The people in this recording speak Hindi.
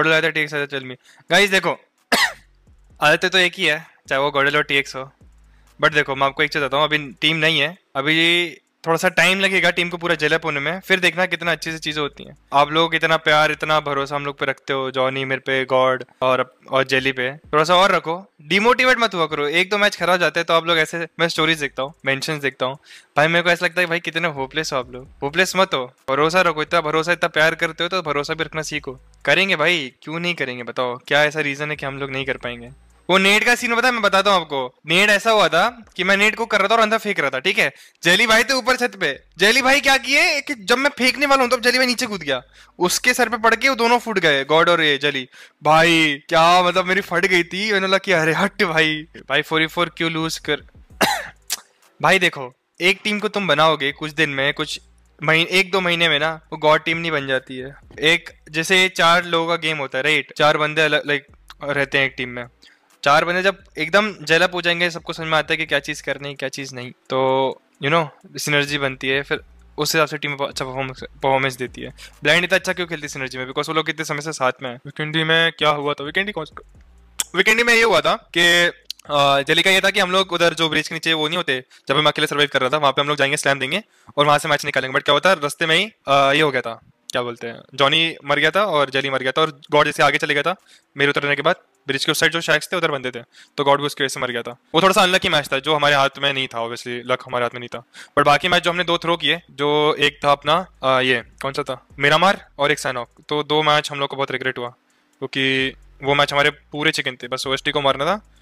गॉडल आया था टीएक्स आया था में गाइस देखो आदतें तो एक ही है चाहे वो गॉडल और टीएक्स हो बट देखो मैं आपको एक चीज़ बताता हूँ अभी टीम नहीं है अभी थोड़ा सा टाइम लगेगा टीम को पूरा जलप होने में फिर देखना कितना अच्छी से चीज़ें होती हैं आप लोग इतना प्यार इतना भरोसा हम लोग पे रखते हो जॉनी मेरे पे गॉड और और जेली पे थोड़ा सा और रखो डिमोटिवेट मत हुआ करो एक दो मैच खराब जाते हैं तो आप लोग ऐसे मैं स्टोरीज देखता हूँ मैंशन देखता हूँ भाई मेरे को ऐसा लगता है भाई कितने होपलेस हो आप लोग होपलेस मत हो भरोसा रखो इतना भरोसा इतना प्यार करते हो तो भरोसा भी रखना सीखो करेंगे भाई क्यों नहीं करेंगे बताओ क्या ऐसा रीजन है कि हम लोग नहीं कर पाएंगे वो नेट का सीन बता मैं बताता हूँ आपको नेट ऐसा हुआ था कि मैं नेट को कर रहा था और अंदर फेंक रहा था ठीक है जेली भाई थे ऊपर छत पे जेली भाई क्या किए कि जब मैं फेंकने वाला हूँ तब तो जेली भाई नीचे कूद गया उसके सर पे पड़ के वो दोनों फूट गए गॉड और ये जली भाई क्या मतलब मेरी फट गई थी मैंने लगा कि अरे हट भाई भाई फोरी फोर e क्यों लूज कर भाई देखो एक टीम को तुम बनाओगे कुछ दिन में कुछ महीने एक दो महीने में ना वो गॉड टीम नहीं बन जाती है एक जैसे चार लोगों का गेम होता है राइट चार बंदे लाइक रहते हैं एक टीम में चार बंदे जब एकदम जलप हो जाएंगे सबको समझ में आता है कि क्या चीज़ करनी है क्या चीज़ नहीं तो यू नो सिनर्जी बनती है फिर उस हिसाब से टीम अच्छा परफॉर्मेंस देती है ब्लाइंड इतना अच्छा क्यों खेलती सिनर्जी में बिकॉज वो लोग कितने समय से साथ में है विकेंडी में क्या हुआ था वीकेंडी कौन विकेंडी में ये हुआ था कि जलिका ये था कि हम लोग उधर जो ब्रिज के नीचे वो नहीं होते जब हम अकेले सर्वाइव कर रहा था वहाँ पे हम लोग जाएंगे स्लैम देंगे और वहाँ से मैच निकालेंगे बट क्या होता है रस्ते में ही ये हो गया था क्या बोलते हैं जॉनी मर गया था और जली मर गया था और गॉड जैसे आगे चले गया था मेरे उतरने के बाद ब्रिज के उस साइड जो शैक्स थे उधर बंदे थे तो गॉड भी उसकी वजह से मर गया था वो थोड़ा सा अनलकी मैच था जो हमारे हाथ में नहीं था ऑब्वियसली लक हमारे हाथ में नहीं था बट बाकी मैच जो हमने दो थ्रो किए जो एक था अपना आ, ये कौन सा था मीरामार और एक सैनॉक तो दो मैच हम लोग को बहुत रिग्रेट हुआ क्योंकि वो मैच हमारे पूरे चिकन थे बस ओएसटी को मारना था